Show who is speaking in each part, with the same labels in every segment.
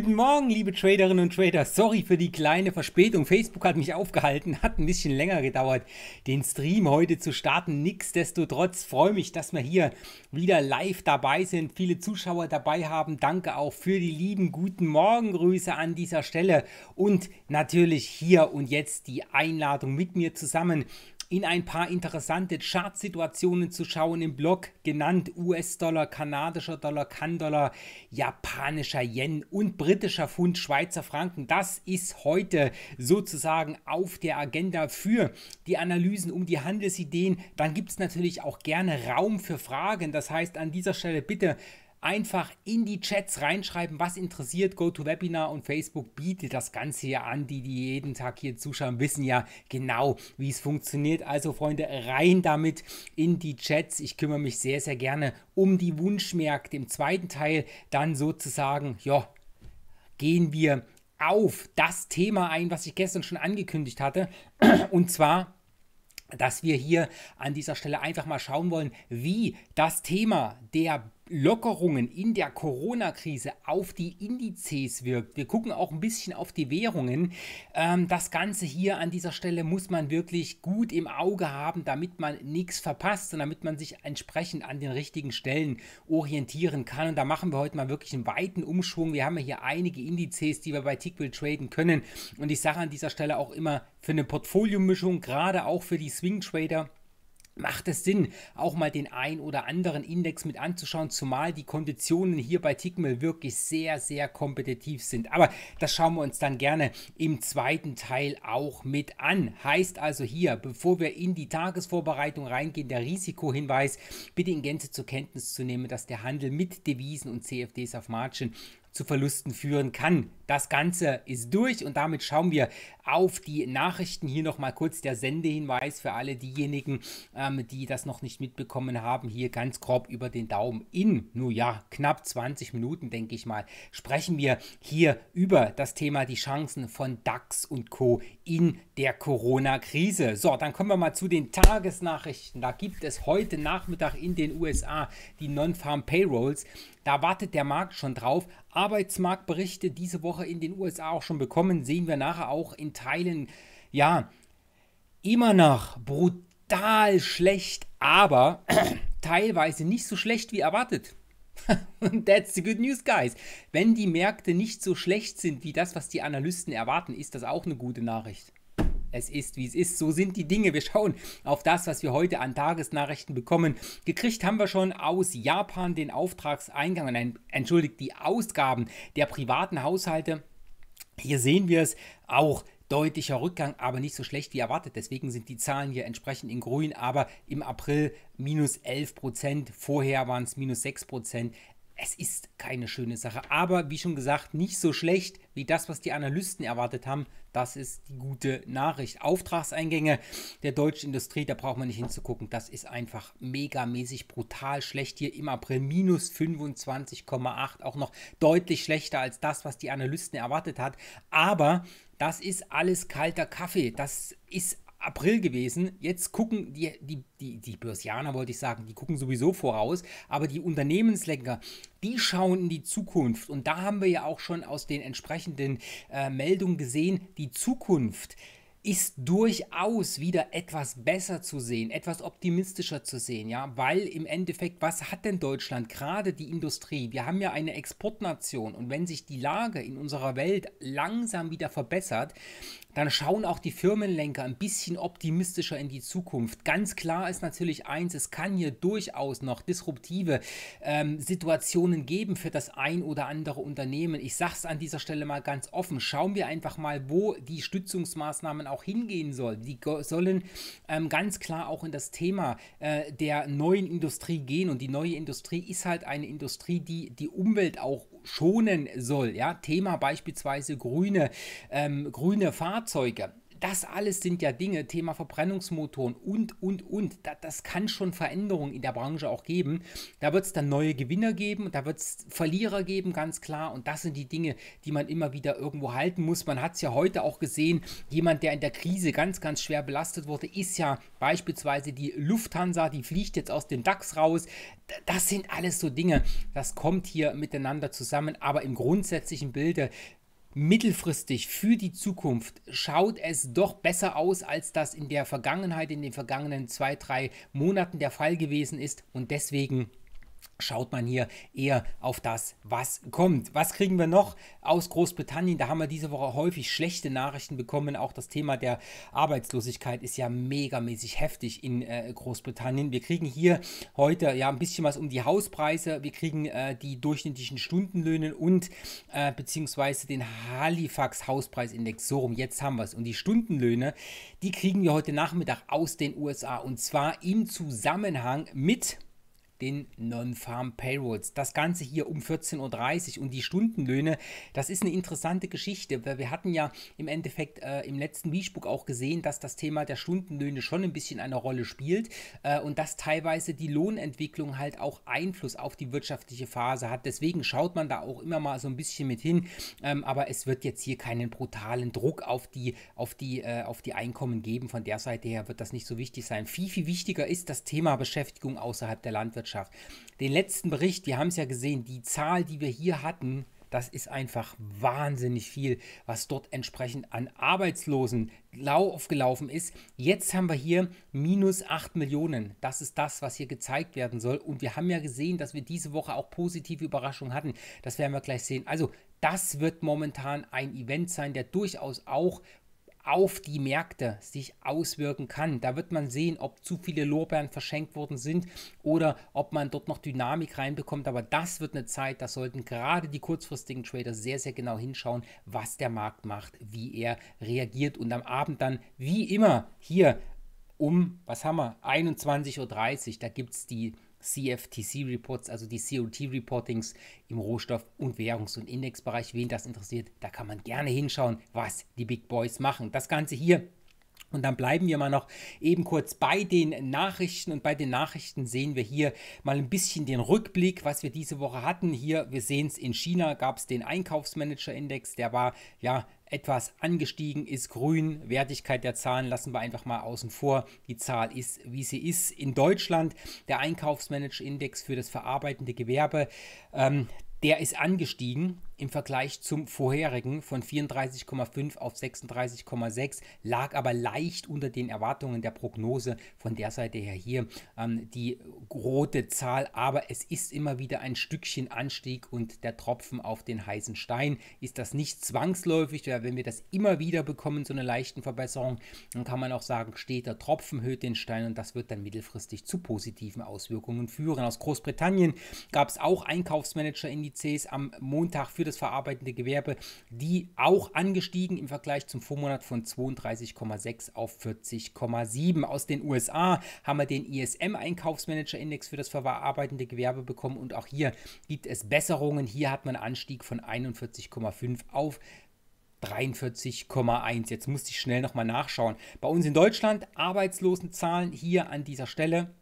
Speaker 1: Guten Morgen, liebe Traderinnen und Trader. Sorry für die kleine Verspätung. Facebook hat mich aufgehalten, hat ein bisschen länger gedauert, den Stream heute zu starten. Nichtsdestotrotz freue mich, dass wir hier wieder live dabei sind, viele Zuschauer dabei haben. Danke auch für die lieben guten Morgengrüße an dieser Stelle und natürlich hier und jetzt die Einladung mit mir zusammen in ein paar interessante Chartsituationen zu schauen im Blog, genannt US-Dollar, kanadischer Dollar, Kan-Dollar, japanischer Yen und britischer Pfund, Schweizer Franken. Das ist heute sozusagen auf der Agenda für die Analysen um die Handelsideen. Dann gibt es natürlich auch gerne Raum für Fragen. Das heißt, an dieser Stelle bitte einfach in die Chats reinschreiben, was interessiert. GoToWebinar und Facebook bietet das Ganze hier an. Die, die jeden Tag hier zuschauen, wissen ja genau, wie es funktioniert. Also Freunde, rein damit in die Chats. Ich kümmere mich sehr, sehr gerne um die Wunschmärkte. Im zweiten Teil dann sozusagen, ja, gehen wir auf das Thema ein, was ich gestern schon angekündigt hatte. Und zwar dass wir hier an dieser Stelle einfach mal schauen wollen, wie das Thema der Lockerungen in der Corona-Krise auf die Indizes wirkt. Wir gucken auch ein bisschen auf die Währungen. Ähm, das Ganze hier an dieser Stelle muss man wirklich gut im Auge haben, damit man nichts verpasst und damit man sich entsprechend an den richtigen Stellen orientieren kann. Und da machen wir heute mal wirklich einen weiten Umschwung. Wir haben ja hier einige Indizes, die wir bei Tickwill traden können. Und ich sage an dieser Stelle auch immer für eine Portfoliomischung, gerade auch für die Swing-Trader, macht es Sinn, auch mal den ein oder anderen Index mit anzuschauen, zumal die Konditionen hier bei Tickmill wirklich sehr, sehr kompetitiv sind. Aber das schauen wir uns dann gerne im zweiten Teil auch mit an. Heißt also hier, bevor wir in die Tagesvorbereitung reingehen, der Risikohinweis, bitte in Gänze zur Kenntnis zu nehmen, dass der Handel mit Devisen und CFDs auf Margin zu Verlusten führen kann. Das Ganze ist durch und damit schauen wir auf die Nachrichten. Hier nochmal kurz der Sendehinweis für alle diejenigen, ähm, die das noch nicht mitbekommen haben. Hier ganz grob über den Daumen in, nun ja, knapp 20 Minuten, denke ich mal, sprechen wir hier über das Thema die Chancen von DAX und Co. in der Corona-Krise. So, dann kommen wir mal zu den Tagesnachrichten. Da gibt es heute Nachmittag in den USA die Non-Farm Payrolls. Da wartet der Markt schon drauf Arbeitsmarktberichte diese Woche in den USA auch schon bekommen, sehen wir nachher auch in Teilen, ja, immer noch brutal schlecht, aber teilweise nicht so schlecht wie erwartet. Und that's the good news, guys. Wenn die Märkte nicht so schlecht sind wie das, was die Analysten erwarten, ist das auch eine gute Nachricht es ist, wie es ist. So sind die Dinge. Wir schauen auf das, was wir heute an Tagesnachrichten bekommen. Gekriegt haben wir schon aus Japan den Auftragseingang, nein, entschuldigt, die Ausgaben der privaten Haushalte. Hier sehen wir es auch deutlicher Rückgang, aber nicht so schlecht wie erwartet. Deswegen sind die Zahlen hier entsprechend in grün, aber im April minus 11 Prozent, vorher waren es minus 6 Prozent. Es ist keine schöne Sache, aber wie schon gesagt, nicht so schlecht wie das, was die Analysten erwartet haben. Das ist die gute Nachricht. Auftragseingänge der deutschen Industrie, da braucht man nicht hinzugucken. Das ist einfach megamäßig brutal schlecht. Hier im April minus 25,8. Auch noch deutlich schlechter als das, was die Analysten erwartet hat. Aber das ist alles kalter Kaffee. Das ist April gewesen. Jetzt gucken die, die, die, die Börsianer, wollte ich sagen, die gucken sowieso voraus, aber die Unternehmenslenker, die schauen in die Zukunft. Und da haben wir ja auch schon aus den entsprechenden äh, Meldungen gesehen, die Zukunft ist durchaus wieder etwas besser zu sehen, etwas optimistischer zu sehen, ja, weil im Endeffekt, was hat denn Deutschland, gerade die Industrie? Wir haben ja eine Exportnation und wenn sich die Lage in unserer Welt langsam wieder verbessert, dann schauen auch die Firmenlenker ein bisschen optimistischer in die Zukunft. Ganz klar ist natürlich eins, es kann hier durchaus noch disruptive ähm, Situationen geben für das ein oder andere Unternehmen. Ich sage es an dieser Stelle mal ganz offen. Schauen wir einfach mal, wo die Stützungsmaßnahmen auch hingehen sollen. Die sollen ähm, ganz klar auch in das Thema äh, der neuen Industrie gehen. Und die neue Industrie ist halt eine Industrie, die die Umwelt auch schonen soll. Ja? Thema beispielsweise grüne, ähm, grüne Fahrzeuge. Das alles sind ja Dinge, Thema Verbrennungsmotoren und, und, und. Da, das kann schon Veränderungen in der Branche auch geben. Da wird es dann neue Gewinner geben und da wird es Verlierer geben, ganz klar. Und das sind die Dinge, die man immer wieder irgendwo halten muss. Man hat es ja heute auch gesehen, jemand, der in der Krise ganz, ganz schwer belastet wurde, ist ja beispielsweise die Lufthansa, die fliegt jetzt aus dem DAX raus. Das sind alles so Dinge, das kommt hier miteinander zusammen. Aber im grundsätzlichen Bilde mittelfristig für die Zukunft schaut es doch besser aus, als das in der Vergangenheit, in den vergangenen zwei, drei Monaten der Fall gewesen ist. Und deswegen schaut man hier eher auf das, was kommt. Was kriegen wir noch aus Großbritannien? Da haben wir diese Woche häufig schlechte Nachrichten bekommen. Auch das Thema der Arbeitslosigkeit ist ja megamäßig heftig in äh, Großbritannien. Wir kriegen hier heute ja ein bisschen was um die Hauspreise. Wir kriegen äh, die durchschnittlichen Stundenlöhne und äh, beziehungsweise den Halifax Hauspreisindex. So rum, jetzt haben wir es. Und die Stundenlöhne, die kriegen wir heute Nachmittag aus den USA und zwar im Zusammenhang mit den Non-Farm Payrolls. Das Ganze hier um 14.30 Uhr und die Stundenlöhne, das ist eine interessante Geschichte, weil wir hatten ja im Endeffekt äh, im letzten Wiesbuch auch gesehen, dass das Thema der Stundenlöhne schon ein bisschen eine Rolle spielt äh, und dass teilweise die Lohnentwicklung halt auch Einfluss auf die wirtschaftliche Phase hat. Deswegen schaut man da auch immer mal so ein bisschen mit hin, ähm, aber es wird jetzt hier keinen brutalen Druck auf die, auf die, äh, auf die Einkommen geben. Von der Seite her wird das nicht so wichtig sein. Viel, viel wichtiger ist das Thema Beschäftigung außerhalb der Landwirtschaft. Landwirtschaft. Den letzten Bericht, wir haben es ja gesehen, die Zahl, die wir hier hatten, das ist einfach wahnsinnig viel, was dort entsprechend an Arbeitslosen lau aufgelaufen ist. Jetzt haben wir hier minus 8 Millionen. Das ist das, was hier gezeigt werden soll. Und wir haben ja gesehen, dass wir diese Woche auch positive Überraschungen hatten. Das werden wir gleich sehen. Also das wird momentan ein Event sein, der durchaus auch auf die Märkte sich auswirken kann. Da wird man sehen, ob zu viele Lorbeeren verschenkt worden sind oder ob man dort noch Dynamik reinbekommt. Aber das wird eine Zeit, da sollten gerade die kurzfristigen Trader sehr, sehr genau hinschauen, was der Markt macht, wie er reagiert und am Abend dann, wie immer, hier um, was haben wir, 21.30 Uhr, da gibt es die CFTC-Reports, also die COT-Reportings im Rohstoff- und Währungs- und Indexbereich. Wen das interessiert, da kann man gerne hinschauen, was die Big Boys machen. Das Ganze hier und dann bleiben wir mal noch eben kurz bei den Nachrichten. Und bei den Nachrichten sehen wir hier mal ein bisschen den Rückblick, was wir diese Woche hatten. Hier, wir sehen es in China, gab es den Einkaufsmanager-Index, der war ja etwas angestiegen ist. Grün, Wertigkeit der Zahlen lassen wir einfach mal außen vor. Die Zahl ist, wie sie ist. In Deutschland der Einkaufsmanager-Index für das verarbeitende Gewerbe, ähm, der ist angestiegen im Vergleich zum vorherigen von 34,5 auf 36,6, lag aber leicht unter den Erwartungen der Prognose von der Seite her hier ähm, die rote Zahl, aber es ist immer wieder ein Stückchen Anstieg und der Tropfen auf den heißen Stein. Ist das nicht zwangsläufig, oder wenn wir das immer wieder bekommen, so eine leichten Verbesserung, dann kann man auch sagen, steht der Tropfen, höht den Stein und das wird dann mittelfristig zu positiven Auswirkungen führen. Aus Großbritannien gab es auch Einkaufsmanager-Indizes am Montag für das verarbeitende Gewerbe, die auch angestiegen im Vergleich zum Vormonat von 32,6 auf 40,7. Aus den USA haben wir den ISM-Einkaufsmanager-Index für das verarbeitende Gewerbe bekommen und auch hier gibt es Besserungen. Hier hat man einen Anstieg von 41,5 auf 43,1. Jetzt musste ich schnell nochmal nachschauen. Bei uns in Deutschland Arbeitslosenzahlen hier an dieser Stelle.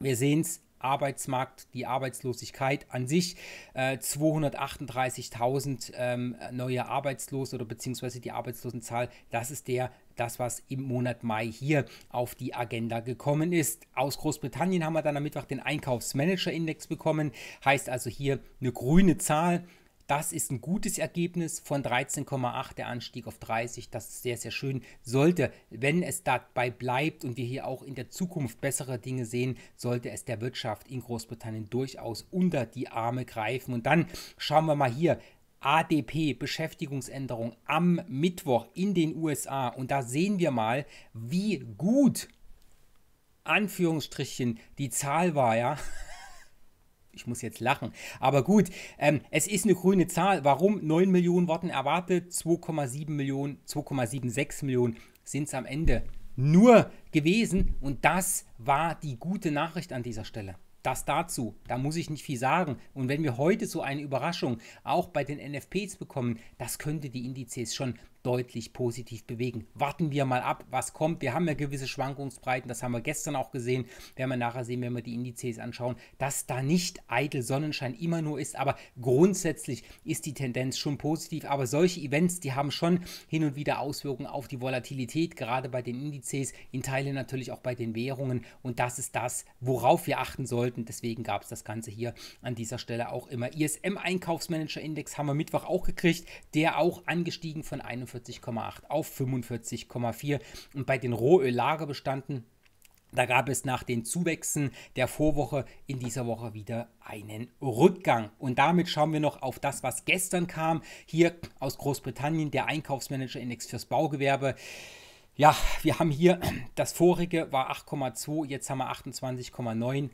Speaker 1: Wir sehen es Arbeitsmarkt, die Arbeitslosigkeit an sich. Äh, 238.000 ähm, neue Arbeitslose oder beziehungsweise die Arbeitslosenzahl, das ist der das, was im Monat Mai hier auf die Agenda gekommen ist. Aus Großbritannien haben wir dann am Mittwoch den Einkaufsmanager-Index bekommen, heißt also hier eine grüne Zahl. Das ist ein gutes Ergebnis von 13,8 der Anstieg auf 30. Das ist sehr, sehr schön. Sollte, wenn es dabei bleibt und wir hier auch in der Zukunft bessere Dinge sehen, sollte es der Wirtschaft in Großbritannien durchaus unter die Arme greifen. Und dann schauen wir mal hier. ADP, Beschäftigungsänderung am Mittwoch in den USA. Und da sehen wir mal, wie gut, Anführungsstrichen, die Zahl war, ja ich muss jetzt lachen. Aber gut, ähm, es ist eine grüne Zahl. Warum? 9 Millionen Worten erwartet, 2,7 Millionen, 2,76 Millionen sind es am Ende nur gewesen. Und das war die gute Nachricht an dieser Stelle. Das dazu, da muss ich nicht viel sagen. Und wenn wir heute so eine Überraschung auch bei den NFPs bekommen, das könnte die Indizes schon deutlich positiv bewegen. Warten wir mal ab, was kommt. Wir haben ja gewisse Schwankungsbreiten, das haben wir gestern auch gesehen. Werden wir nachher sehen, wenn wir die Indizes anschauen, dass da nicht eitel Sonnenschein immer nur ist, aber grundsätzlich ist die Tendenz schon positiv. Aber solche Events, die haben schon hin und wieder Auswirkungen auf die Volatilität, gerade bei den Indizes, in Teilen natürlich auch bei den Währungen. Und das ist das, worauf wir achten sollten. Deswegen gab es das Ganze hier an dieser Stelle auch immer. ISM-Einkaufsmanager-Index haben wir Mittwoch auch gekriegt, der auch angestiegen von 41. 45,8 auf 45,4 und bei den Rohöllagerbestanden da gab es nach den Zuwächsen der Vorwoche in dieser Woche wieder einen Rückgang. Und damit schauen wir noch auf das, was gestern kam. Hier aus Großbritannien der Einkaufsmanager-Index fürs Baugewerbe. Ja, wir haben hier das vorige war 8,2, jetzt haben wir 28,9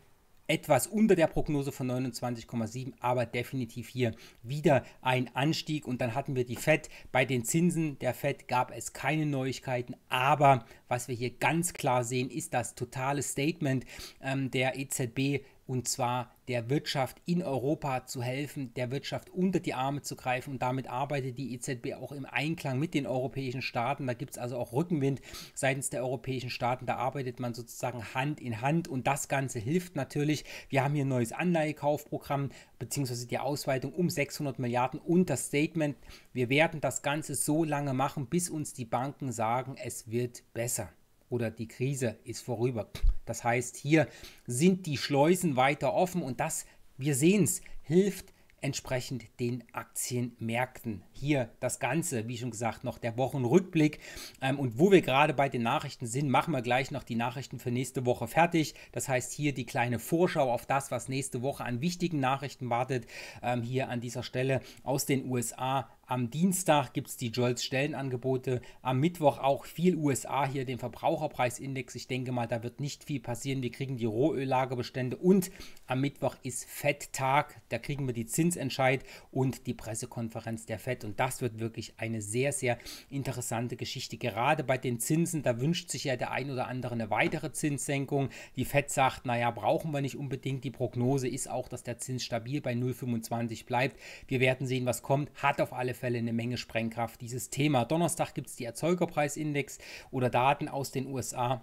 Speaker 1: etwas unter der Prognose von 29,7, aber definitiv hier wieder ein Anstieg. Und dann hatten wir die FED. Bei den Zinsen der FED gab es keine Neuigkeiten, aber was wir hier ganz klar sehen, ist das totale Statement ähm, der EZB und zwar der Wirtschaft in Europa zu helfen, der Wirtschaft unter die Arme zu greifen und damit arbeitet die EZB auch im Einklang mit den europäischen Staaten. Da gibt es also auch Rückenwind seitens der europäischen Staaten, da arbeitet man sozusagen Hand in Hand und das Ganze hilft natürlich. Wir haben hier ein neues Anleihekaufprogramm beziehungsweise die Ausweitung um 600 Milliarden und das Statement, wir werden das Ganze so lange machen, bis uns die Banken sagen, es wird besser oder die Krise ist vorüber. Das heißt, hier sind die Schleusen weiter offen und das, wir sehen es, hilft entsprechend den Aktienmärkten. Hier das Ganze, wie schon gesagt, noch der Wochenrückblick. Ähm, und wo wir gerade bei den Nachrichten sind, machen wir gleich noch die Nachrichten für nächste Woche fertig. Das heißt hier die kleine Vorschau auf das, was nächste Woche an wichtigen Nachrichten wartet. Ähm, hier an dieser Stelle aus den USA am Dienstag gibt es die Jolts Stellenangebote. Am Mittwoch auch viel USA hier, den Verbraucherpreisindex. Ich denke mal, da wird nicht viel passieren. Wir kriegen die Rohöllagerbestände und am Mittwoch ist Fetttag. Da kriegen wir die Zinsentscheid und die Pressekonferenz der Fed. Und das wird wirklich eine sehr, sehr interessante Geschichte. Gerade bei den Zinsen, da wünscht sich ja der ein oder andere eine weitere Zinssenkung. Die Fed sagt, naja, brauchen wir nicht unbedingt. Die Prognose ist auch, dass der Zins stabil bei 0,25 bleibt. Wir werden sehen, was kommt. Hat auf alle Fälle Fälle eine Menge Sprengkraft, dieses Thema. Donnerstag gibt es die Erzeugerpreisindex oder Daten aus den USA.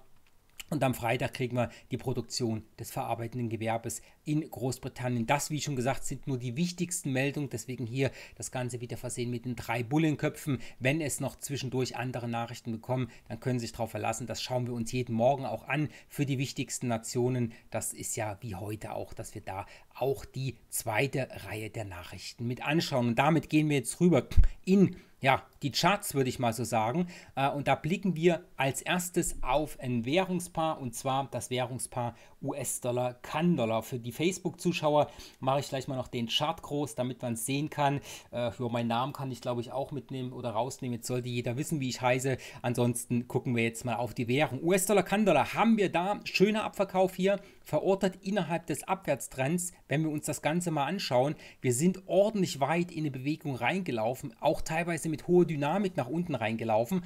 Speaker 1: Und am Freitag kriegen wir die Produktion des verarbeitenden Gewerbes in Großbritannien. Das, wie schon gesagt, sind nur die wichtigsten Meldungen. Deswegen hier das Ganze wieder versehen mit den drei Bullenköpfen. Wenn es noch zwischendurch andere Nachrichten bekommen, dann können Sie sich darauf verlassen. Das schauen wir uns jeden Morgen auch an für die wichtigsten Nationen. Das ist ja wie heute auch, dass wir da auch die zweite Reihe der Nachrichten mit anschauen. Und damit gehen wir jetzt rüber in ja, die Charts, würde ich mal so sagen. Äh, und da blicken wir als erstes auf ein Währungspaar und zwar das Währungspaar US-Dollar, Kann-Dollar. Für die Facebook-Zuschauer mache ich gleich mal noch den Chart groß, damit man es sehen kann. Für äh, meinen Namen kann ich, glaube ich, auch mitnehmen oder rausnehmen. Jetzt sollte jeder wissen, wie ich heiße. Ansonsten gucken wir jetzt mal auf die Währung. US-Dollar, Kann-Dollar haben wir da. Schöner Abverkauf hier verortet innerhalb des Abwärtstrends, wenn wir uns das Ganze mal anschauen. Wir sind ordentlich weit in eine Bewegung reingelaufen, auch teilweise mit hoher Dynamik nach unten reingelaufen.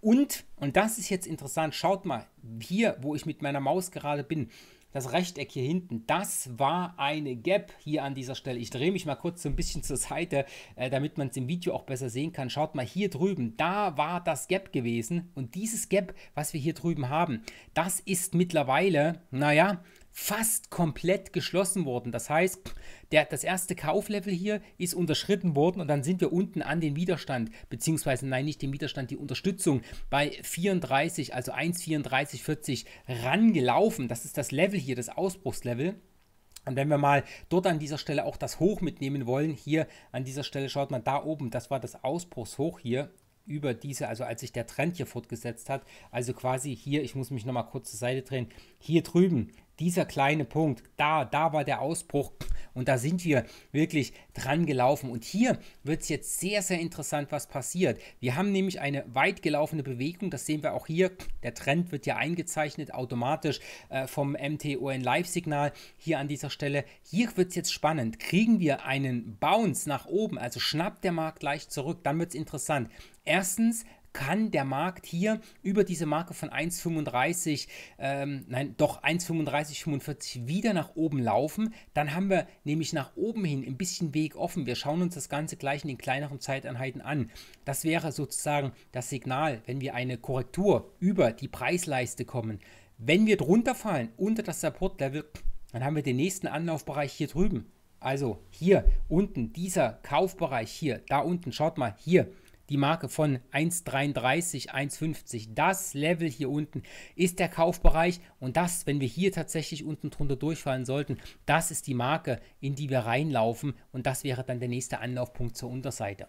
Speaker 1: Und, und das ist jetzt interessant, schaut mal, hier, wo ich mit meiner Maus gerade bin, das Rechteck hier hinten, das war eine Gap hier an dieser Stelle. Ich drehe mich mal kurz so ein bisschen zur Seite, äh, damit man es im Video auch besser sehen kann. Schaut mal hier drüben, da war das Gap gewesen und dieses Gap, was wir hier drüben haben, das ist mittlerweile, naja, fast komplett geschlossen worden. Das heißt, der, das erste Kauflevel hier ist unterschritten worden und dann sind wir unten an den Widerstand, beziehungsweise nein, nicht den Widerstand, die Unterstützung bei 34, also 1,3440 rangelaufen. Das ist das Level hier, das Ausbruchslevel. Und wenn wir mal dort an dieser Stelle auch das Hoch mitnehmen wollen, hier an dieser Stelle schaut man da oben, das war das Ausbruchshoch hier, über diese, also als sich der Trend hier fortgesetzt hat, also quasi hier, ich muss mich nochmal kurz zur Seite drehen, hier drüben, dieser kleine Punkt, da, da war der Ausbruch und da sind wir wirklich dran gelaufen. Und hier wird es jetzt sehr, sehr interessant, was passiert. Wir haben nämlich eine weit gelaufene Bewegung. Das sehen wir auch hier. Der Trend wird ja eingezeichnet automatisch äh, vom MTON Live-Signal hier an dieser Stelle. Hier wird es jetzt spannend. Kriegen wir einen Bounce nach oben, also schnappt der Markt leicht zurück, dann wird es interessant. Erstens, kann der Markt hier über diese Marke von 1,35, ähm, nein, doch 1,35,45 wieder nach oben laufen. Dann haben wir nämlich nach oben hin ein bisschen Weg offen. Wir schauen uns das Ganze gleich in den kleineren Zeiteinheiten an. Das wäre sozusagen das Signal, wenn wir eine Korrektur über die Preisleiste kommen. Wenn wir drunter fallen, unter das Support-Level, dann haben wir den nächsten Anlaufbereich hier drüben. Also hier unten, dieser Kaufbereich hier, da unten, schaut mal, hier die Marke von 1,33, 1,50. Das Level hier unten ist der Kaufbereich und das, wenn wir hier tatsächlich unten drunter durchfallen sollten, das ist die Marke, in die wir reinlaufen und das wäre dann der nächste Anlaufpunkt zur Unterseite.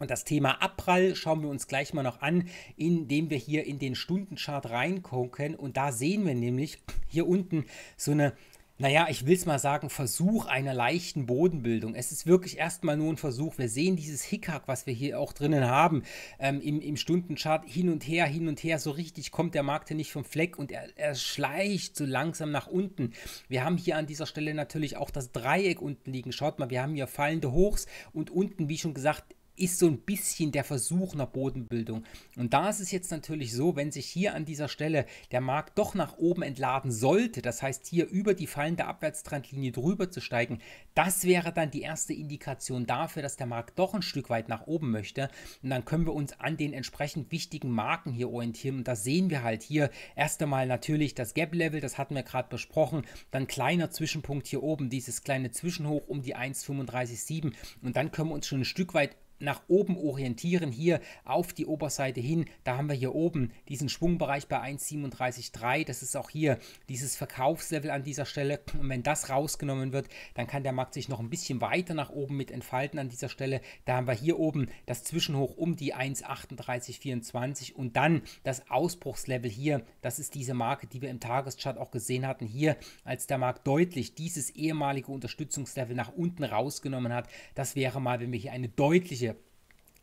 Speaker 1: Und das Thema Abprall schauen wir uns gleich mal noch an, indem wir hier in den Stundenchart reingucken. Und da sehen wir nämlich hier unten so eine naja, ich will es mal sagen, Versuch einer leichten Bodenbildung. Es ist wirklich erstmal nur ein Versuch. Wir sehen dieses Hickhack, was wir hier auch drinnen haben, ähm, im, im Stundenchart hin und her, hin und her. So richtig kommt der Markt hier nicht vom Fleck und er, er schleicht so langsam nach unten. Wir haben hier an dieser Stelle natürlich auch das Dreieck unten liegen. Schaut mal, wir haben hier fallende Hochs und unten, wie schon gesagt, ist so ein bisschen der Versuch einer Bodenbildung. Und da ist es jetzt natürlich so, wenn sich hier an dieser Stelle der Markt doch nach oben entladen sollte, das heißt hier über die fallende Abwärtstrendlinie drüber zu steigen, das wäre dann die erste Indikation dafür, dass der Markt doch ein Stück weit nach oben möchte. Und dann können wir uns an den entsprechend wichtigen Marken hier orientieren. Und da sehen wir halt hier erst einmal natürlich das Gap-Level, das hatten wir gerade besprochen, dann kleiner Zwischenpunkt hier oben, dieses kleine Zwischenhoch um die 1,357 und dann können wir uns schon ein Stück weit nach oben orientieren, hier auf die Oberseite hin. Da haben wir hier oben diesen Schwungbereich bei 1,37,3. Das ist auch hier dieses Verkaufslevel an dieser Stelle. Und wenn das rausgenommen wird, dann kann der Markt sich noch ein bisschen weiter nach oben mit entfalten an dieser Stelle. Da haben wir hier oben das Zwischenhoch um die 1,38,24 und dann das Ausbruchslevel hier. Das ist diese Marke, die wir im Tageschart auch gesehen hatten. Hier, als der Markt deutlich dieses ehemalige Unterstützungslevel nach unten rausgenommen hat. Das wäre mal, wenn wir hier eine deutliche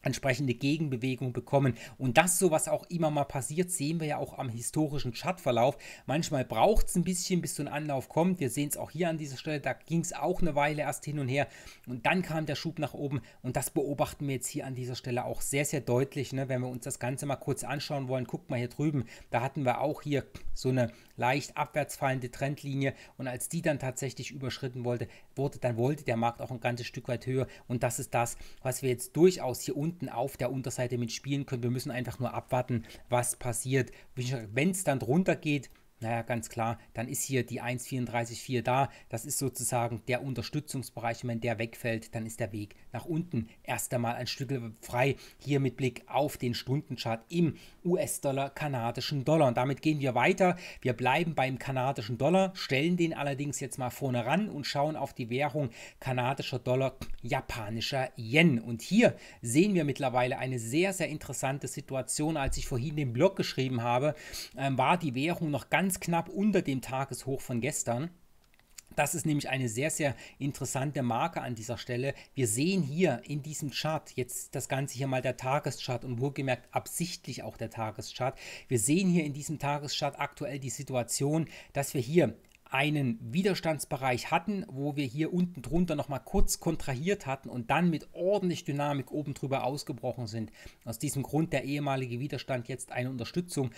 Speaker 1: entsprechende Gegenbewegung bekommen. Und dass sowas auch immer mal passiert, sehen wir ja auch am historischen Chartverlauf. Manchmal braucht es ein bisschen, bis so ein Anlauf kommt. Wir sehen es auch hier an dieser Stelle, da ging es auch eine Weile erst hin und her. Und dann kam der Schub nach oben und das beobachten wir jetzt hier an dieser Stelle auch sehr, sehr deutlich. Ne? Wenn wir uns das Ganze mal kurz anschauen wollen, guckt mal hier drüben, da hatten wir auch hier so eine leicht abwärts fallende Trendlinie und als die dann tatsächlich überschritten wurde, wurde, dann wollte der Markt auch ein ganzes Stück weit höher und das ist das, was wir jetzt durchaus hier unten unten auf der Unterseite mitspielen können. Wir müssen einfach nur abwarten, was passiert. Wenn es dann drunter geht, naja, ganz klar, dann ist hier die 1,34,4 da. Das ist sozusagen der Unterstützungsbereich. Wenn der wegfällt, dann ist der Weg nach unten erst einmal ein Stück frei. Hier mit Blick auf den Stundenchart im US-Dollar, kanadischen Dollar. Und damit gehen wir weiter. Wir bleiben beim kanadischen Dollar, stellen den allerdings jetzt mal vorne ran und schauen auf die Währung kanadischer Dollar, japanischer Yen. Und hier sehen wir mittlerweile eine sehr, sehr interessante Situation. Als ich vorhin den Blog geschrieben habe, ähm, war die Währung noch ganz knapp unter dem Tageshoch von gestern. Das ist nämlich eine sehr, sehr interessante Marke an dieser Stelle. Wir sehen hier in diesem Chart, jetzt das Ganze hier mal der Tageschart und wohlgemerkt absichtlich auch der Tageschart. Wir sehen hier in diesem Tageschart aktuell die Situation, dass wir hier einen Widerstandsbereich hatten, wo wir hier unten drunter nochmal kurz kontrahiert hatten und dann mit ordentlich Dynamik oben drüber ausgebrochen sind. Aus diesem Grund der ehemalige Widerstand jetzt eine Unterstützung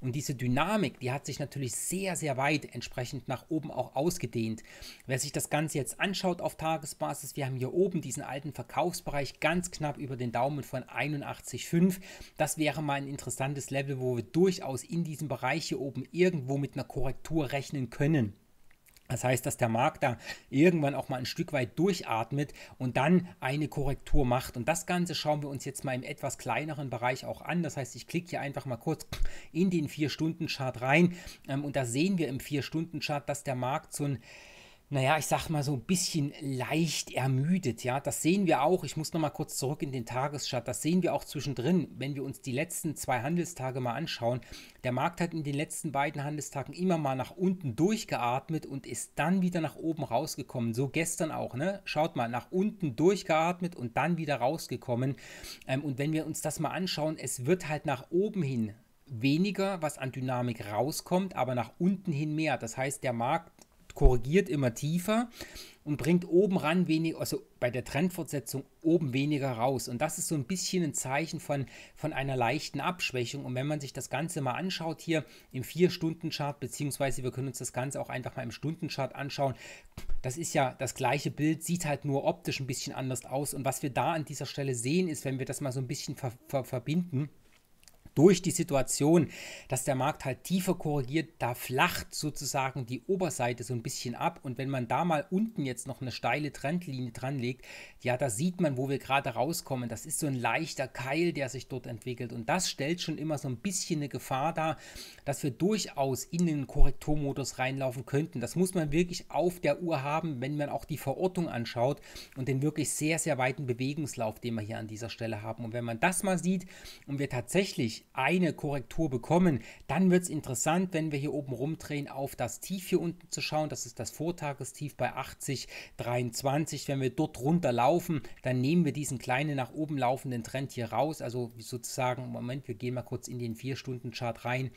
Speaker 1: und diese Dynamik, die hat sich natürlich sehr, sehr weit entsprechend nach oben auch ausgedehnt. Wer sich das Ganze jetzt anschaut auf Tagesbasis, wir haben hier oben diesen alten Verkaufsbereich ganz knapp über den Daumen von 81,5. Das wäre mal ein interessantes Level, wo wir durchaus in diesem Bereich hier oben irgendwo mit einer Korrektur rechnen können. Das heißt, dass der Markt da irgendwann auch mal ein Stück weit durchatmet und dann eine Korrektur macht. Und das Ganze schauen wir uns jetzt mal im etwas kleineren Bereich auch an. Das heißt, ich klicke hier einfach mal kurz in den 4-Stunden-Chart rein ähm, und da sehen wir im 4-Stunden-Chart, dass der Markt so ein naja, ich sag mal so ein bisschen leicht ermüdet, ja. Das sehen wir auch. Ich muss noch mal kurz zurück in den Tageschart. Das sehen wir auch zwischendrin, wenn wir uns die letzten zwei Handelstage mal anschauen. Der Markt hat in den letzten beiden Handelstagen immer mal nach unten durchgeatmet und ist dann wieder nach oben rausgekommen. So gestern auch, ne? Schaut mal, nach unten durchgeatmet und dann wieder rausgekommen. Ähm, und wenn wir uns das mal anschauen, es wird halt nach oben hin weniger, was an Dynamik rauskommt, aber nach unten hin mehr. Das heißt, der Markt korrigiert immer tiefer und bringt oben ran wenig, also bei der Trendfortsetzung oben weniger raus. Und das ist so ein bisschen ein Zeichen von, von einer leichten Abschwächung. Und wenn man sich das Ganze mal anschaut hier im 4-Stunden-Chart, beziehungsweise wir können uns das Ganze auch einfach mal im Stundenchart anschauen, das ist ja das gleiche Bild, sieht halt nur optisch ein bisschen anders aus. Und was wir da an dieser Stelle sehen, ist, wenn wir das mal so ein bisschen ver ver verbinden, durch die Situation, dass der Markt halt tiefer korrigiert, da flacht sozusagen die Oberseite so ein bisschen ab. Und wenn man da mal unten jetzt noch eine steile Trendlinie dran legt, ja, da sieht man, wo wir gerade rauskommen. Das ist so ein leichter Keil, der sich dort entwickelt. Und das stellt schon immer so ein bisschen eine Gefahr dar, dass wir durchaus in den Korrekturmodus reinlaufen könnten. Das muss man wirklich auf der Uhr haben, wenn man auch die Verortung anschaut und den wirklich sehr, sehr weiten Bewegungslauf, den wir hier an dieser Stelle haben. Und wenn man das mal sieht und wir tatsächlich wirklich eine Korrektur bekommen. Dann wird es interessant, wenn wir hier oben rumdrehen, auf das Tief hier unten zu schauen. Das ist das Vortagestief bei 80,23. Wenn wir dort runterlaufen, dann nehmen wir diesen kleinen nach oben laufenden Trend hier raus. Also sozusagen, Moment, wir gehen mal kurz in den 4-Stunden-Chart rein.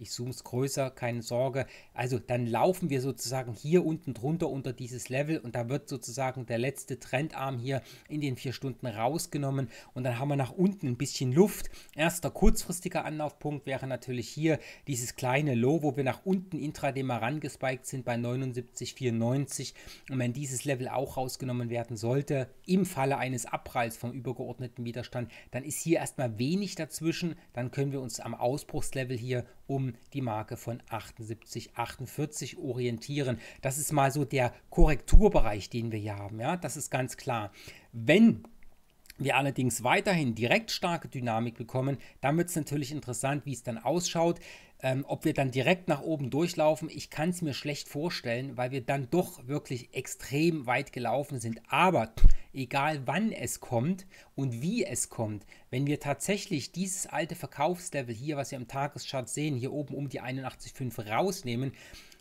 Speaker 1: Ich zoome es größer, keine Sorge. Also dann laufen wir sozusagen hier unten drunter unter dieses Level und da wird sozusagen der letzte Trendarm hier in den vier Stunden rausgenommen und dann haben wir nach unten ein bisschen Luft. Erster kurzfristiger Anlaufpunkt wäre natürlich hier dieses kleine Low, wo wir nach unten intraday mal rangespiked sind bei 79,94 und wenn dieses Level auch rausgenommen werden sollte, im Falle eines Abpralls vom übergeordneten Widerstand, dann ist hier erstmal wenig dazwischen, dann können wir uns am Ausbruchslevel hier um die Marke von 78, 48 orientieren. Das ist mal so der Korrekturbereich, den wir hier haben. Ja, das ist ganz klar. Wenn wir allerdings weiterhin direkt starke Dynamik bekommen, dann wird es natürlich interessant, wie es dann ausschaut. Ähm, ob wir dann direkt nach oben durchlaufen, ich kann es mir schlecht vorstellen, weil wir dann doch wirklich extrem weit gelaufen sind. Aber egal wann es kommt und wie es kommt, wenn wir tatsächlich dieses alte Verkaufslevel hier, was wir im Tageschart sehen, hier oben um die 81,5 rausnehmen,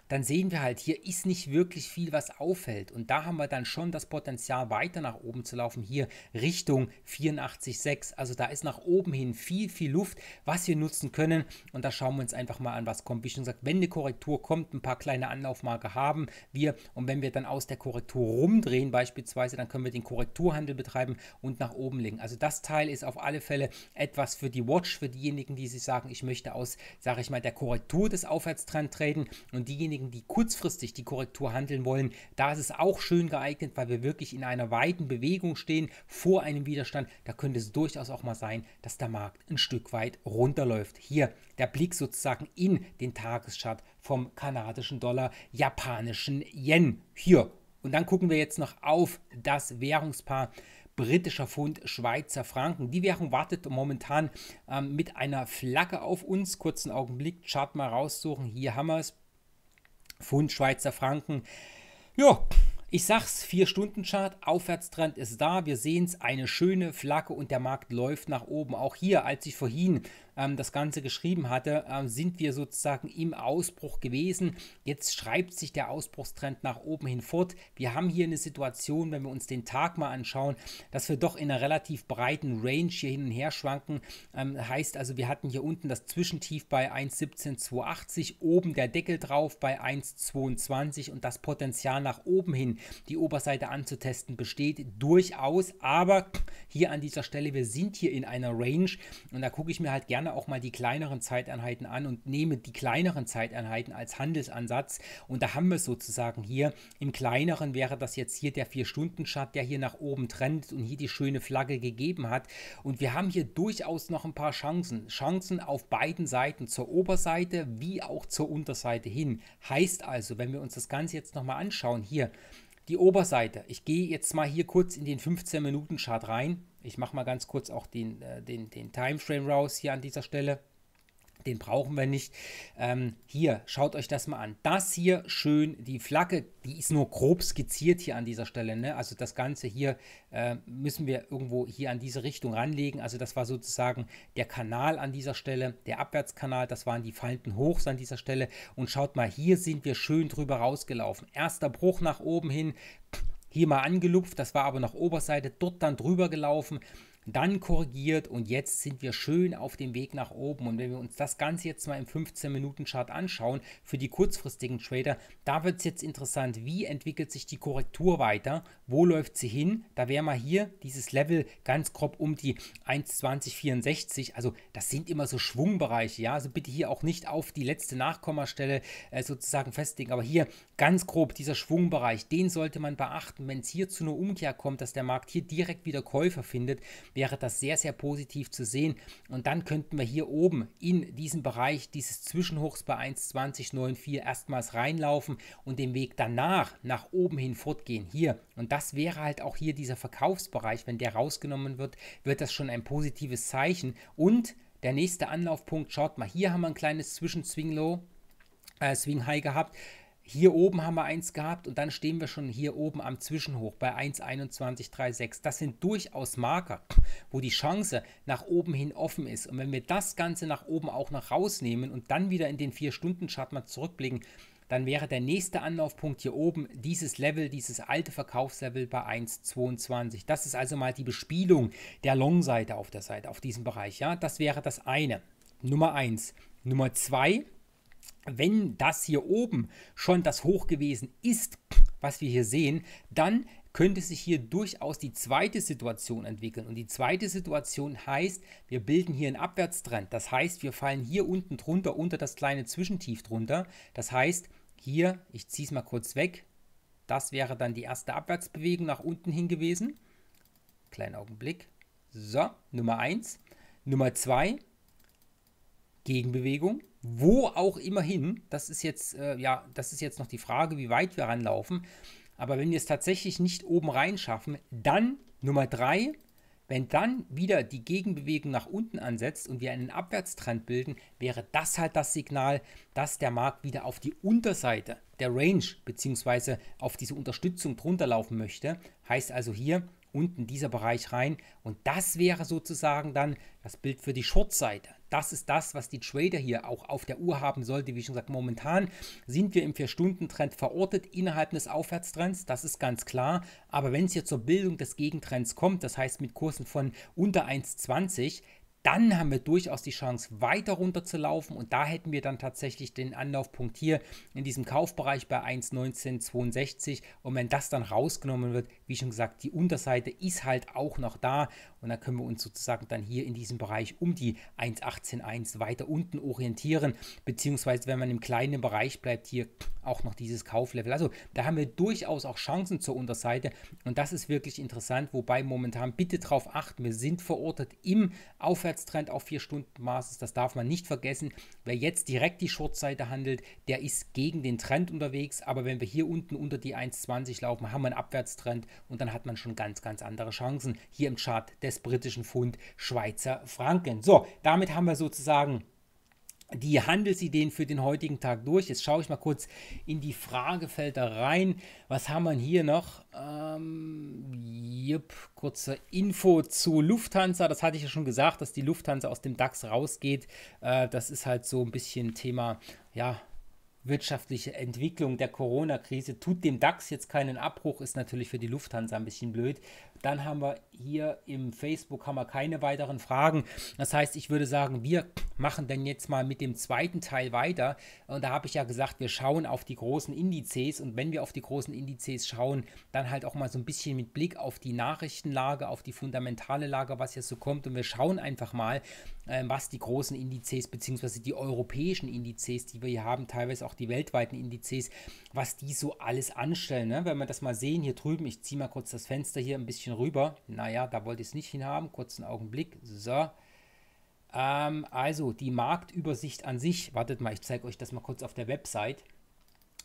Speaker 1: dann sehen wir halt, hier ist nicht wirklich viel, was auffällt. Und da haben wir dann schon das Potenzial, weiter nach oben zu laufen, hier Richtung 84,6. Also da ist nach oben hin viel, viel Luft, was wir nutzen können. Und da schauen wir uns einfach mal an, was kommt. Wie schon gesagt, wenn eine Korrektur kommt, ein paar kleine Anlaufmarke haben wir. Und wenn wir dann aus der Korrektur rumdrehen beispielsweise, dann können wir den Korrekturhandel betreiben und nach oben legen. Also das Teil ist auf alle Fälle etwas für die Watch, für diejenigen, die sich sagen, ich möchte aus, sage ich mal, der Korrektur des Aufwärtstrends treten und diejenigen, diejenigen, die kurzfristig die Korrektur handeln wollen, da ist es auch schön geeignet, weil wir wirklich in einer weiten Bewegung stehen vor einem Widerstand. Da könnte es durchaus auch mal sein, dass der Markt ein Stück weit runterläuft. Hier der Blick sozusagen in den Tageschart vom kanadischen Dollar, japanischen Yen. Hier. Und dann gucken wir jetzt noch auf das Währungspaar britischer Pfund, Schweizer Franken. Die Währung wartet momentan ähm, mit einer Flagge auf uns. Kurzen Augenblick, Chart mal raussuchen. Hier haben wir es. Pfund Schweizer Franken. Ja, ich sag's, 4-Stunden-Chart, Aufwärtstrend ist da, wir sehen's, eine schöne Flagge und der Markt läuft nach oben. Auch hier, als ich vorhin ähm, das Ganze geschrieben hatte, ähm, sind wir sozusagen im Ausbruch gewesen. Jetzt schreibt sich der Ausbruchstrend nach oben hin fort. Wir haben hier eine Situation, wenn wir uns den Tag mal anschauen, dass wir doch in einer relativ breiten Range hier hin und her schwanken. Ähm, heißt also, wir hatten hier unten das Zwischentief bei 1,17,280, oben der Deckel drauf bei 1,22 und das Potenzial nach oben hin, die Oberseite anzutesten, besteht durchaus. Aber hier an dieser Stelle, wir sind hier in einer Range und da gucke ich mir halt gerne gerne auch mal die kleineren Zeiteinheiten an und nehme die kleineren Zeiteinheiten als Handelsansatz. Und da haben wir es sozusagen hier. Im kleineren wäre das jetzt hier der 4-Stunden-Chart, der hier nach oben trendet und hier die schöne Flagge gegeben hat. Und wir haben hier durchaus noch ein paar Chancen. Chancen auf beiden Seiten, zur Oberseite wie auch zur Unterseite hin. Heißt also, wenn wir uns das Ganze jetzt nochmal anschauen, hier die Oberseite. Ich gehe jetzt mal hier kurz in den 15-Minuten-Chart rein. Ich mache mal ganz kurz auch den, äh, den, den Timeframe raus hier an dieser Stelle. Den brauchen wir nicht. Ähm, hier, schaut euch das mal an. Das hier schön, die Flagge, die ist nur grob skizziert hier an dieser Stelle. Ne? Also das Ganze hier äh, müssen wir irgendwo hier an diese Richtung ranlegen. Also das war sozusagen der Kanal an dieser Stelle, der Abwärtskanal. Das waren die Falten hochs an dieser Stelle. Und schaut mal, hier sind wir schön drüber rausgelaufen. Erster Bruch nach oben hin hier mal angelupft, das war aber noch Oberseite, dort dann drüber gelaufen dann korrigiert und jetzt sind wir schön auf dem Weg nach oben. Und wenn wir uns das Ganze jetzt mal im 15-Minuten-Chart anschauen, für die kurzfristigen Trader, da wird es jetzt interessant, wie entwickelt sich die Korrektur weiter, wo läuft sie hin. Da wäre mal hier dieses Level ganz grob um die 1,2064. Also das sind immer so Schwungbereiche, ja. Also bitte hier auch nicht auf die letzte Nachkommastelle äh, sozusagen festlegen, aber hier ganz grob dieser Schwungbereich, den sollte man beachten, wenn es hier zu einer Umkehr kommt, dass der Markt hier direkt wieder Käufer findet wäre das sehr, sehr positiv zu sehen. Und dann könnten wir hier oben in diesen Bereich dieses Zwischenhochs bei 1,2094 erstmals reinlaufen und den Weg danach nach oben hin fortgehen. Hier. Und das wäre halt auch hier dieser Verkaufsbereich. Wenn der rausgenommen wird, wird das schon ein positives Zeichen. Und der nächste Anlaufpunkt, schaut mal, hier haben wir ein kleines Zwischenzwinglow. Äh, Swing High gehabt. Hier oben haben wir eins gehabt und dann stehen wir schon hier oben am Zwischenhoch bei 1,2136. Das sind durchaus Marker, wo die Chance nach oben hin offen ist. Und wenn wir das Ganze nach oben auch noch rausnehmen und dann wieder in den 4-Stunden-Chart mal zurückblicken, dann wäre der nächste Anlaufpunkt hier oben dieses Level, dieses alte Verkaufslevel bei 1,22. Das ist also mal die Bespielung der Long-Seite auf der Seite, auf diesem Bereich. Ja, das wäre das eine. Nummer eins. Nummer zwei wenn das hier oben schon das Hoch gewesen ist, was wir hier sehen, dann könnte sich hier durchaus die zweite Situation entwickeln. Und die zweite Situation heißt, wir bilden hier einen Abwärtstrend. Das heißt, wir fallen hier unten drunter, unter das kleine Zwischentief drunter. Das heißt, hier, ich ziehe es mal kurz weg, das wäre dann die erste Abwärtsbewegung nach unten hin gewesen. Kleinen Augenblick. So, Nummer 1. Nummer 2, Gegenbewegung wo auch immerhin, Das ist jetzt, äh, ja, das ist jetzt noch die Frage, wie weit wir ranlaufen. Aber wenn wir es tatsächlich nicht oben rein schaffen, dann Nummer drei, wenn dann wieder die Gegenbewegung nach unten ansetzt und wir einen Abwärtstrend bilden, wäre das halt das Signal, dass der Markt wieder auf die Unterseite der Range bzw. auf diese Unterstützung drunter laufen möchte. Heißt also hier, unten dieser Bereich rein. Und das wäre sozusagen dann das Bild für die Short-Seite. Das ist das, was die Trader hier auch auf der Uhr haben sollte. Wie schon gesagt, momentan sind wir im 4-Stunden-Trend verortet innerhalb des Aufwärtstrends. Das ist ganz klar. Aber wenn es hier zur Bildung des Gegentrends kommt, das heißt mit Kursen von unter 1,20, dann haben wir durchaus die Chance, weiter runter zu laufen. Und da hätten wir dann tatsächlich den Anlaufpunkt hier in diesem Kaufbereich bei 1,1962. Und wenn das dann rausgenommen wird, wie schon gesagt, die Unterseite ist halt auch noch da. Und dann können wir uns sozusagen dann hier in diesem Bereich um die 1.18.1 weiter unten orientieren, beziehungsweise wenn man im kleinen Bereich bleibt, hier auch noch dieses Kauflevel. Also da haben wir durchaus auch Chancen zur Unterseite und das ist wirklich interessant, wobei momentan bitte darauf achten, wir sind verortet im Aufwärtstrend auf 4 stunden maßes das darf man nicht vergessen. Wer jetzt direkt die Shortseite handelt, der ist gegen den Trend unterwegs, aber wenn wir hier unten unter die 1.20 laufen, haben wir einen Abwärtstrend und dann hat man schon ganz, ganz andere Chancen hier im Chart der des britischen Pfund Schweizer Franken. So, damit haben wir sozusagen die Handelsideen für den heutigen Tag durch. Jetzt schaue ich mal kurz in die Fragefelder rein. Was haben wir hier noch? Ähm, jupp, kurze Info zu Lufthansa. Das hatte ich ja schon gesagt, dass die Lufthansa aus dem DAX rausgeht. Äh, das ist halt so ein bisschen Thema, ja, wirtschaftliche Entwicklung der Corona-Krise tut dem DAX jetzt keinen Abbruch, ist natürlich für die Lufthansa ein bisschen blöd, dann haben wir hier im Facebook haben wir keine weiteren Fragen. Das heißt, ich würde sagen, wir machen dann jetzt mal mit dem zweiten Teil weiter. Und da habe ich ja gesagt, wir schauen auf die großen Indizes. Und wenn wir auf die großen Indizes schauen, dann halt auch mal so ein bisschen mit Blick auf die Nachrichtenlage, auf die fundamentale Lage, was jetzt so kommt. Und wir schauen einfach mal, ähm, was die großen Indizes beziehungsweise die europäischen Indizes, die wir hier haben, teilweise auch die weltweiten Indizes, was die so alles anstellen. Ne? Wenn wir das mal sehen, hier drüben, ich ziehe mal kurz das Fenster hier ein bisschen bisschen rüber. Naja, da wollte ich es nicht hinhaben. Kurzen Augenblick. So. Ähm, also die Marktübersicht an sich. Wartet mal, ich zeige euch das mal kurz auf der Website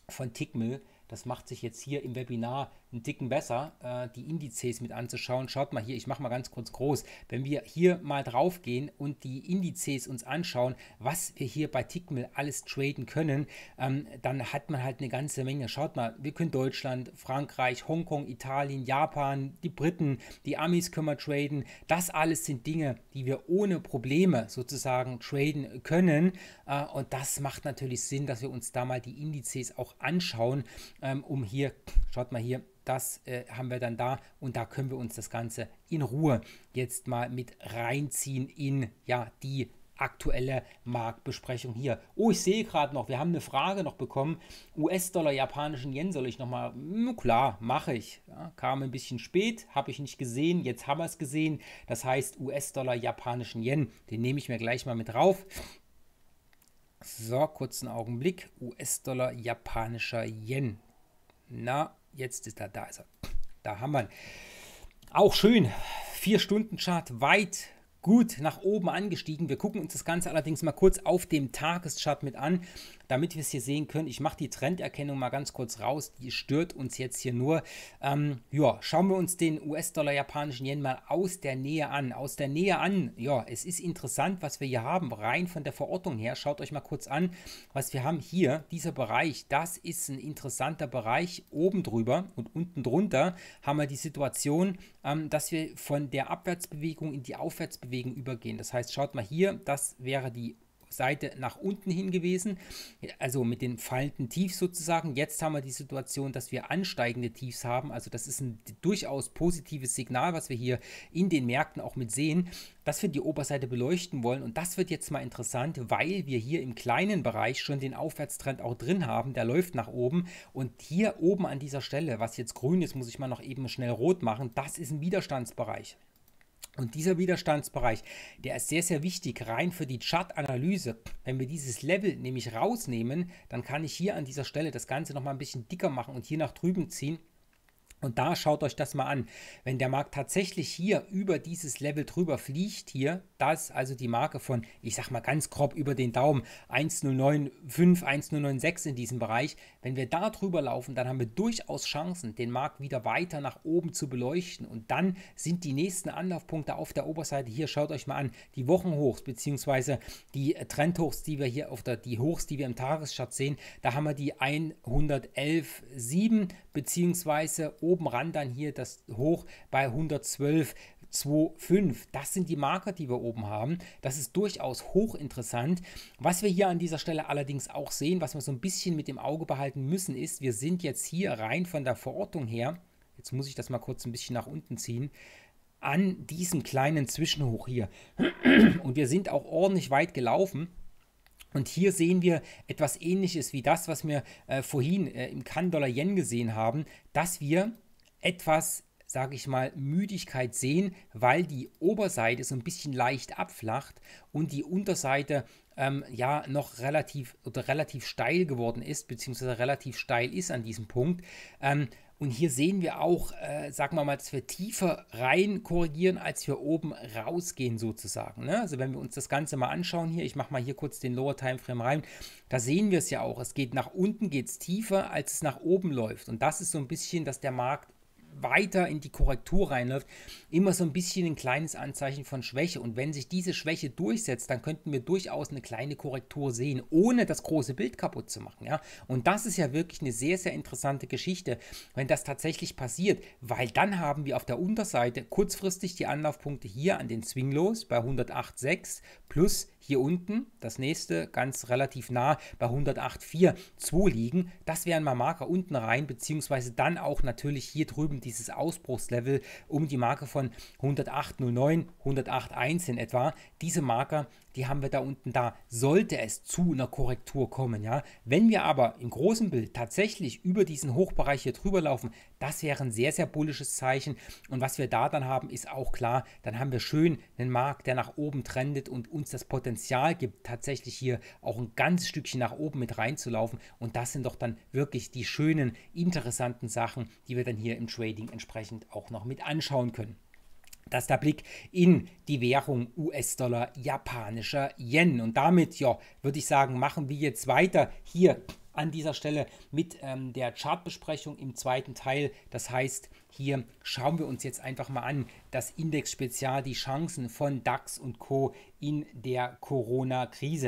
Speaker 1: von Tickmill. Das macht sich jetzt hier im Webinar einen Ticken besser, äh, die Indizes mit anzuschauen. Schaut mal hier, ich mache mal ganz kurz groß. Wenn wir hier mal drauf gehen und die Indizes uns anschauen, was wir hier bei Tickmill alles traden können, ähm, dann hat man halt eine ganze Menge. Schaut mal, wir können Deutschland, Frankreich, Hongkong, Italien, Japan, die Briten, die Amis können wir traden. Das alles sind Dinge, die wir ohne Probleme sozusagen traden können. Äh, und das macht natürlich Sinn, dass wir uns da mal die Indizes auch anschauen, ähm, um hier, schaut mal hier, das äh, haben wir dann da und da können wir uns das Ganze in Ruhe jetzt mal mit reinziehen in ja die aktuelle Marktbesprechung hier. Oh, ich sehe gerade noch, wir haben eine Frage noch bekommen. US-Dollar, japanischen Yen soll ich nochmal? Hm, klar, mache ich. Ja, kam ein bisschen spät, habe ich nicht gesehen, jetzt haben wir es gesehen. Das heißt US-Dollar, japanischen Yen, den nehme ich mir gleich mal mit drauf. So, kurzen Augenblick. US-Dollar, japanischer Yen. Na, Jetzt ist er, da ist also, er. Da haben wir ihn. Auch schön. Vier Stunden Chart weit gut nach oben angestiegen. Wir gucken uns das Ganze allerdings mal kurz auf dem Tageschart mit an damit wir es hier sehen können. Ich mache die Trenderkennung mal ganz kurz raus. Die stört uns jetzt hier nur. Ähm, ja, schauen wir uns den US-Dollar japanischen Yen mal aus der Nähe an. Aus der Nähe an, ja, es ist interessant, was wir hier haben. Rein von der Verordnung her, schaut euch mal kurz an, was wir haben hier. Dieser Bereich, das ist ein interessanter Bereich. Oben drüber und unten drunter haben wir die Situation, ähm, dass wir von der Abwärtsbewegung in die Aufwärtsbewegung übergehen. Das heißt, schaut mal hier, das wäre die Seite nach unten hin gewesen, also mit den fallenden Tiefs sozusagen. Jetzt haben wir die Situation, dass wir ansteigende Tiefs haben. Also das ist ein durchaus positives Signal, was wir hier in den Märkten auch mit sehen, dass wir die Oberseite beleuchten wollen. Und das wird jetzt mal interessant, weil wir hier im kleinen Bereich schon den Aufwärtstrend auch drin haben. Der läuft nach oben. Und hier oben an dieser Stelle, was jetzt grün ist, muss ich mal noch eben schnell rot machen. Das ist ein Widerstandsbereich. Und dieser Widerstandsbereich, der ist sehr, sehr wichtig rein für die Chartanalyse. Wenn wir dieses Level nämlich rausnehmen, dann kann ich hier an dieser Stelle das Ganze nochmal ein bisschen dicker machen und hier nach drüben ziehen und da schaut euch das mal an. Wenn der Markt tatsächlich hier über dieses Level drüber fliegt, hier, das ist also die Marke von, ich sag mal ganz grob über den Daumen, 1,095, 1,096 in diesem Bereich. Wenn wir da drüber laufen, dann haben wir durchaus Chancen, den Markt wieder weiter nach oben zu beleuchten. Und dann sind die nächsten Anlaufpunkte auf der Oberseite hier, schaut euch mal an, die Wochenhochs bzw. die äh, Trendhochs, die wir hier auf der, die Hochs, die wir im Tagesschatz sehen, da haben wir die 111,7 bzw. oben oben ran dann hier das hoch bei 112. 2,5. Das sind die Marker, die wir oben haben. Das ist durchaus hochinteressant. Was wir hier an dieser Stelle allerdings auch sehen, was wir so ein bisschen mit dem Auge behalten müssen, ist, wir sind jetzt hier rein von der Verortung her, jetzt muss ich das mal kurz ein bisschen nach unten ziehen, an diesem kleinen Zwischenhoch hier. Und wir sind auch ordentlich weit gelaufen. Und hier sehen wir etwas ähnliches wie das, was wir äh, vorhin äh, im Kan-Dollar-Yen gesehen haben, dass wir etwas, sage ich mal, Müdigkeit sehen, weil die Oberseite so ein bisschen leicht abflacht und die Unterseite ähm, ja noch relativ oder relativ steil geworden ist, beziehungsweise relativ steil ist an diesem Punkt. Ähm, und hier sehen wir auch, äh, sagen wir mal, dass wir tiefer rein korrigieren, als wir oben rausgehen sozusagen. Ne? Also wenn wir uns das Ganze mal anschauen hier, ich mache mal hier kurz den Lower Timeframe rein, da sehen wir es ja auch. Es geht nach unten, geht es tiefer, als es nach oben läuft. Und das ist so ein bisschen, dass der Markt weiter in die Korrektur reinläuft, immer so ein bisschen ein kleines Anzeichen von Schwäche. Und wenn sich diese Schwäche durchsetzt, dann könnten wir durchaus eine kleine Korrektur sehen, ohne das große Bild kaputt zu machen. Ja? Und das ist ja wirklich eine sehr, sehr interessante Geschichte, wenn das tatsächlich passiert, weil dann haben wir auf der Unterseite kurzfristig die Anlaufpunkte hier an den Swinglos bei 108,6 plus hier unten, das nächste ganz relativ nah bei 108,4, 2 liegen. Das wären mal Marker unten rein, beziehungsweise dann auch natürlich hier drüben die dieses Ausbruchslevel um die Marke von 108,09, 108,1 in etwa. Diese Marker die haben wir da unten da, sollte es zu einer Korrektur kommen. Ja? Wenn wir aber im großen Bild tatsächlich über diesen Hochbereich hier drüber laufen, das wäre ein sehr, sehr bullisches Zeichen. Und was wir da dann haben, ist auch klar, dann haben wir schön einen Markt, der nach oben trendet und uns das Potenzial gibt, tatsächlich hier auch ein ganz Stückchen nach oben mit reinzulaufen. Und das sind doch dann wirklich die schönen, interessanten Sachen, die wir dann hier im Trading entsprechend auch noch mit anschauen können dass der Blick in die Währung US-Dollar, japanischer Yen. Und damit, ja, würde ich sagen, machen wir jetzt weiter hier an dieser Stelle mit ähm, der Chartbesprechung im zweiten Teil. Das heißt, hier schauen wir uns jetzt einfach mal an, das Index-Spezial, die Chancen von DAX und Co. in der Corona-Krise.